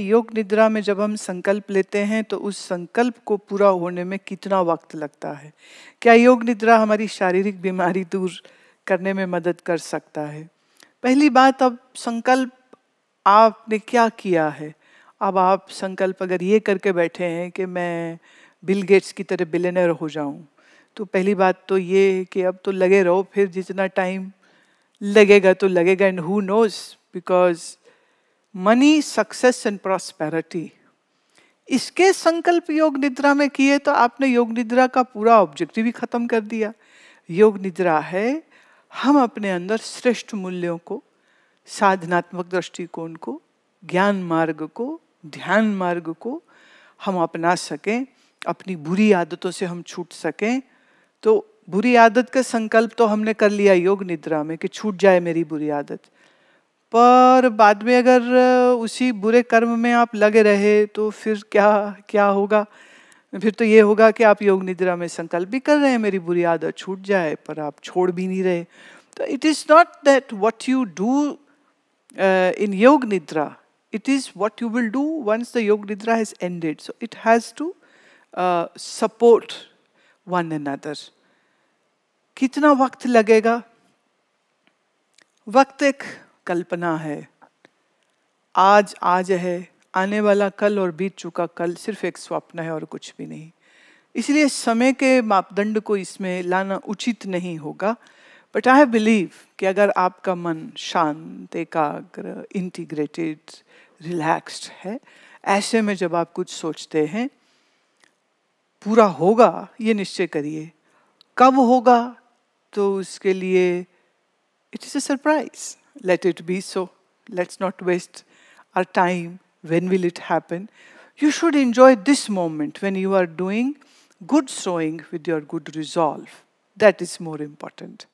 योग निद्रा में जब हम संकल्प लेते हैं तो उस संकल्प को पूरा होने में कितना वक्त लगता है क्या योग निद्रा हमारी शारीरिक बीमारी दूर करने में मदद कर सकता है पहली बात अब संकल्प आपने क्या किया है अब आप संकल्प अगर ये करके बैठे हैं कि मैं बिल गेट्स की तरह बिलेनर हो जाऊं तो पहली बात तो ये कि अब तो लगे रहो फिर जितना टाइम लगेगा तो लगेगा and who knows because money success and prosperity इसके संकल्प योग निद्रा में किए तो आपने योग निद्रा का पूरा ऑब्जेक्टिव ही खत्म कर दिया योग निद्रा है हम अपने अंदर श्रेष्ठ मूल्यों को साधनात्मक दृष्टिकोण को ज्ञान मार्ग को ध्यान मार्ग को हम अपना सकें अपनी बुरी आदतों से हम छूट सकें तो बुरी आदत का संकल्प तो हमने कर लिया योग निद्रा में कि छूट जाए मेरी बुरी आदत पर बाद में अगर उसी बुरे कर्म में आप लगे रहे तो फिर क्या क्या होगा फिर तो ये होगा कि आप योग निद्रा में संकल्प भी कर रहे हैं मेरी बुरी आदत छूट जाए पर आप छोड़ भी नहीं रहे तो it is not that what you do in yoga nidra it is what you will do once the yoga nidra has ended so it has to support one another कितना वक्त लगेगा वक्त एक कल्पना है आज आज है आने वाला कल और बीत चुका कल सिर्फ एक स्वप्न है और कुछ भी नहीं इसलिए समय के मापदंड को इसमें लाना उचित नहीं होगा बट आई बिलीव कि अगर आपका मन शांत एकाग्र इंटीग्रेटेड रिलैक्स्ड है ऐसे में जब आप कुछ सोचते हैं पूरा होगा ये निश्चय करिए कब होगा तो उसके लिए it is a surprise let it be so. Let's not waste our time. When will it happen? You should enjoy this moment when you are doing good sowing with your good resolve. That is more important.